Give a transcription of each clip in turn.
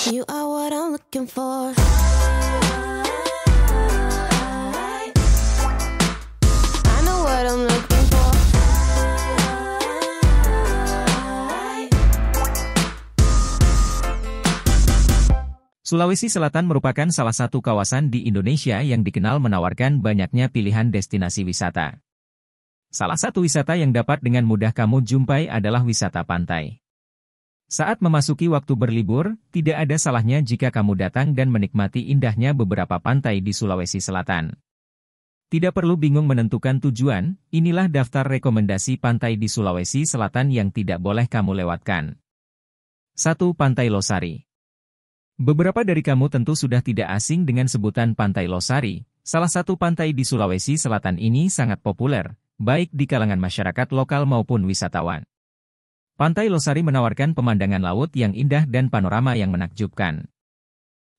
Sulawesi Selatan merupakan salah satu kawasan di Indonesia yang dikenal menawarkan banyaknya pilihan destinasi wisata. Salah satu wisata yang dapat dengan mudah kamu jumpai adalah wisata pantai. Saat memasuki waktu berlibur, tidak ada salahnya jika kamu datang dan menikmati indahnya beberapa pantai di Sulawesi Selatan. Tidak perlu bingung menentukan tujuan, inilah daftar rekomendasi pantai di Sulawesi Selatan yang tidak boleh kamu lewatkan. 1. Pantai Losari Beberapa dari kamu tentu sudah tidak asing dengan sebutan Pantai Losari, salah satu pantai di Sulawesi Selatan ini sangat populer, baik di kalangan masyarakat lokal maupun wisatawan. Pantai Losari menawarkan pemandangan laut yang indah dan panorama yang menakjubkan.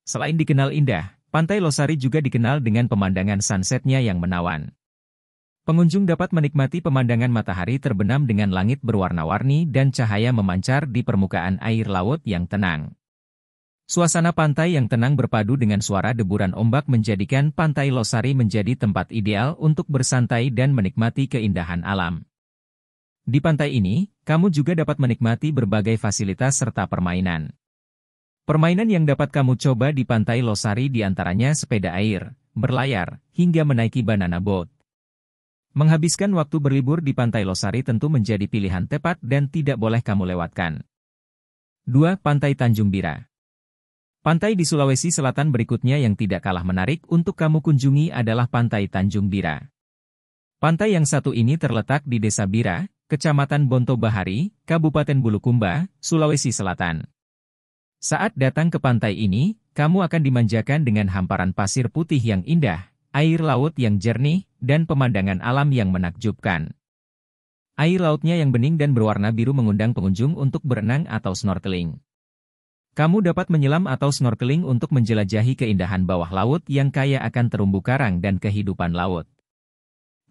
Selain dikenal indah, Pantai Losari juga dikenal dengan pemandangan sunsetnya yang menawan. Pengunjung dapat menikmati pemandangan matahari terbenam dengan langit berwarna-warni dan cahaya memancar di permukaan air laut yang tenang. Suasana pantai yang tenang berpadu dengan suara deburan ombak menjadikan Pantai Losari menjadi tempat ideal untuk bersantai dan menikmati keindahan alam. Di pantai ini, kamu juga dapat menikmati berbagai fasilitas serta permainan. Permainan yang dapat kamu coba di pantai Losari diantaranya sepeda air, berlayar, hingga menaiki banana boat. Menghabiskan waktu berlibur di pantai Losari tentu menjadi pilihan tepat dan tidak boleh kamu lewatkan. 2. Pantai Tanjung Bira Pantai di Sulawesi Selatan berikutnya yang tidak kalah menarik untuk kamu kunjungi adalah Pantai Tanjung Bira. Pantai yang satu ini terletak di Desa Bira, Kecamatan Bonto Bahari, Kabupaten Bulukumba, Sulawesi Selatan. Saat datang ke pantai ini, kamu akan dimanjakan dengan hamparan pasir putih yang indah, air laut yang jernih, dan pemandangan alam yang menakjubkan. Air lautnya yang bening dan berwarna biru mengundang pengunjung untuk berenang atau snorkeling. Kamu dapat menyelam atau snorkeling untuk menjelajahi keindahan bawah laut yang kaya akan terumbu karang dan kehidupan laut.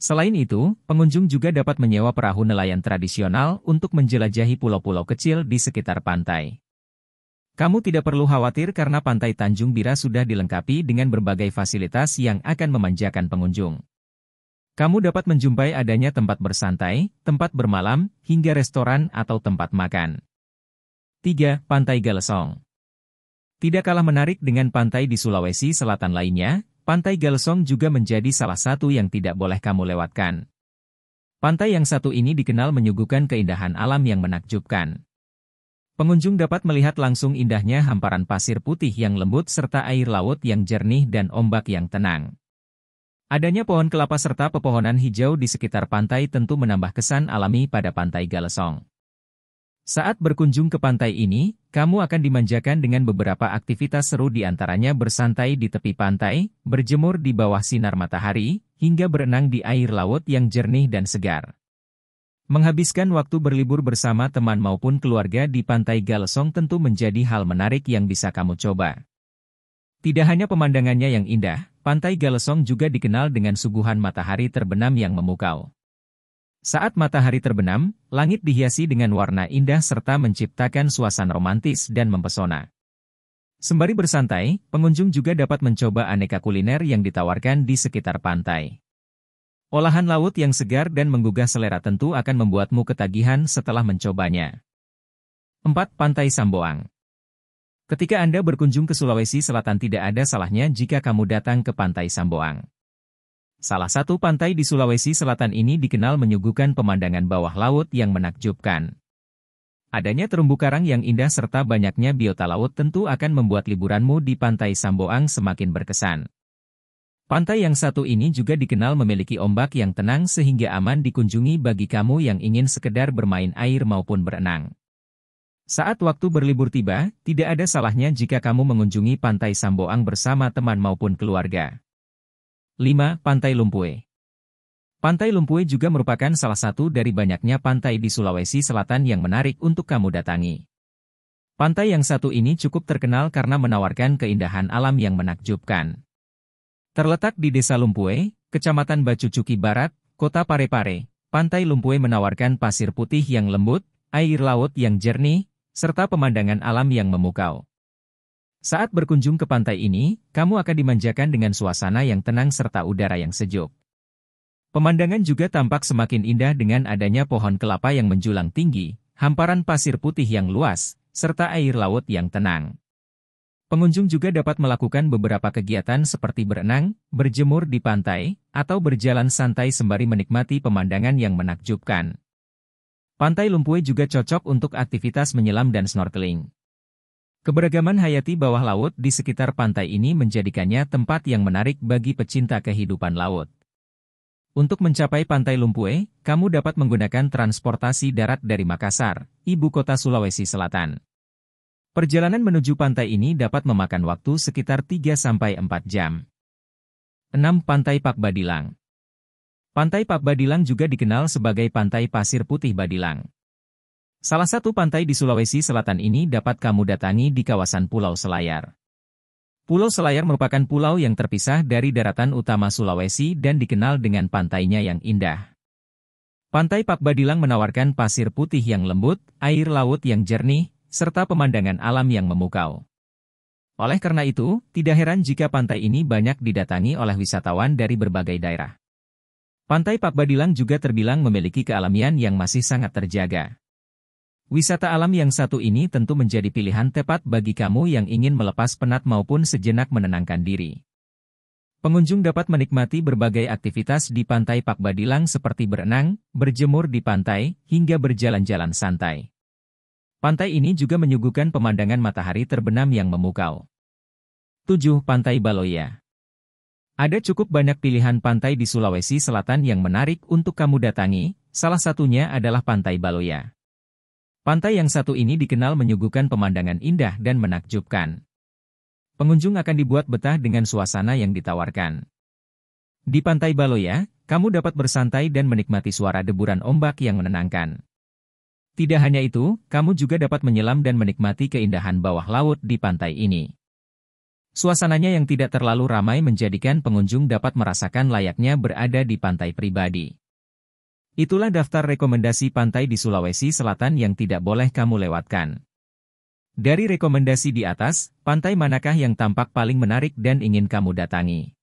Selain itu, pengunjung juga dapat menyewa perahu nelayan tradisional untuk menjelajahi pulau-pulau kecil di sekitar pantai. Kamu tidak perlu khawatir karena pantai Tanjung Bira sudah dilengkapi dengan berbagai fasilitas yang akan memanjakan pengunjung. Kamu dapat menjumpai adanya tempat bersantai, tempat bermalam, hingga restoran atau tempat makan. 3. Pantai Galesong Tidak kalah menarik dengan pantai di Sulawesi Selatan lainnya, Pantai Galsong juga menjadi salah satu yang tidak boleh kamu lewatkan. Pantai yang satu ini dikenal menyuguhkan keindahan alam yang menakjubkan. Pengunjung dapat melihat langsung indahnya hamparan pasir putih yang lembut serta air laut yang jernih dan ombak yang tenang. Adanya pohon kelapa serta pepohonan hijau di sekitar pantai tentu menambah kesan alami pada Pantai Galesong. Saat berkunjung ke pantai ini, kamu akan dimanjakan dengan beberapa aktivitas seru di antaranya bersantai di tepi pantai, berjemur di bawah sinar matahari, hingga berenang di air laut yang jernih dan segar. Menghabiskan waktu berlibur bersama teman maupun keluarga di pantai Galesong tentu menjadi hal menarik yang bisa kamu coba. Tidak hanya pemandangannya yang indah, pantai Galesong juga dikenal dengan suguhan matahari terbenam yang memukau. Saat matahari terbenam, langit dihiasi dengan warna indah serta menciptakan suasana romantis dan mempesona. Sembari bersantai, pengunjung juga dapat mencoba aneka kuliner yang ditawarkan di sekitar pantai. Olahan laut yang segar dan menggugah selera tentu akan membuatmu ketagihan setelah mencobanya. 4. Pantai Samboang Ketika Anda berkunjung ke Sulawesi Selatan tidak ada salahnya jika kamu datang ke Pantai Samboang. Salah satu pantai di Sulawesi Selatan ini dikenal menyuguhkan pemandangan bawah laut yang menakjubkan. Adanya terumbu karang yang indah serta banyaknya biota laut tentu akan membuat liburanmu di Pantai Samboang semakin berkesan. Pantai yang satu ini juga dikenal memiliki ombak yang tenang sehingga aman dikunjungi bagi kamu yang ingin sekedar bermain air maupun berenang. Saat waktu berlibur tiba, tidak ada salahnya jika kamu mengunjungi Pantai Samboang bersama teman maupun keluarga. 5. Pantai Lumpue Pantai Lumpue juga merupakan salah satu dari banyaknya pantai di Sulawesi Selatan yang menarik untuk kamu datangi. Pantai yang satu ini cukup terkenal karena menawarkan keindahan alam yang menakjubkan. Terletak di Desa Lumpue, Kecamatan Bacucuki Barat, Kota Parepare, Pantai Lumpue menawarkan pasir putih yang lembut, air laut yang jernih, serta pemandangan alam yang memukau. Saat berkunjung ke pantai ini, kamu akan dimanjakan dengan suasana yang tenang serta udara yang sejuk. Pemandangan juga tampak semakin indah dengan adanya pohon kelapa yang menjulang tinggi, hamparan pasir putih yang luas, serta air laut yang tenang. Pengunjung juga dapat melakukan beberapa kegiatan seperti berenang, berjemur di pantai, atau berjalan santai sembari menikmati pemandangan yang menakjubkan. Pantai Lumpue juga cocok untuk aktivitas menyelam dan snorkeling. Keberagaman hayati bawah laut di sekitar pantai ini menjadikannya tempat yang menarik bagi pecinta kehidupan laut. Untuk mencapai Pantai Lumpue, kamu dapat menggunakan transportasi darat dari Makassar, ibu kota Sulawesi Selatan. Perjalanan menuju pantai ini dapat memakan waktu sekitar 3-4 jam. 6. Pantai Pak Badilang Pantai Pak Badilang juga dikenal sebagai Pantai Pasir Putih Badilang. Salah satu pantai di Sulawesi Selatan ini dapat kamu datangi di kawasan Pulau Selayar. Pulau Selayar merupakan pulau yang terpisah dari daratan utama Sulawesi dan dikenal dengan pantainya yang indah. Pantai Pak Badilang menawarkan pasir putih yang lembut, air laut yang jernih, serta pemandangan alam yang memukau. Oleh karena itu, tidak heran jika pantai ini banyak didatangi oleh wisatawan dari berbagai daerah. Pantai Pak Badilang juga terbilang memiliki kealamian yang masih sangat terjaga. Wisata alam yang satu ini tentu menjadi pilihan tepat bagi kamu yang ingin melepas penat maupun sejenak menenangkan diri. Pengunjung dapat menikmati berbagai aktivitas di Pantai Pak Badilang seperti berenang, berjemur di pantai, hingga berjalan-jalan santai. Pantai ini juga menyuguhkan pemandangan matahari terbenam yang memukau. 7. Pantai Baloya Ada cukup banyak pilihan pantai di Sulawesi Selatan yang menarik untuk kamu datangi, salah satunya adalah Pantai Baloya. Pantai yang satu ini dikenal menyuguhkan pemandangan indah dan menakjubkan. Pengunjung akan dibuat betah dengan suasana yang ditawarkan. Di Pantai Baloya, kamu dapat bersantai dan menikmati suara deburan ombak yang menenangkan. Tidak hanya itu, kamu juga dapat menyelam dan menikmati keindahan bawah laut di pantai ini. Suasananya yang tidak terlalu ramai menjadikan pengunjung dapat merasakan layaknya berada di pantai pribadi. Itulah daftar rekomendasi pantai di Sulawesi Selatan yang tidak boleh kamu lewatkan. Dari rekomendasi di atas, pantai manakah yang tampak paling menarik dan ingin kamu datangi?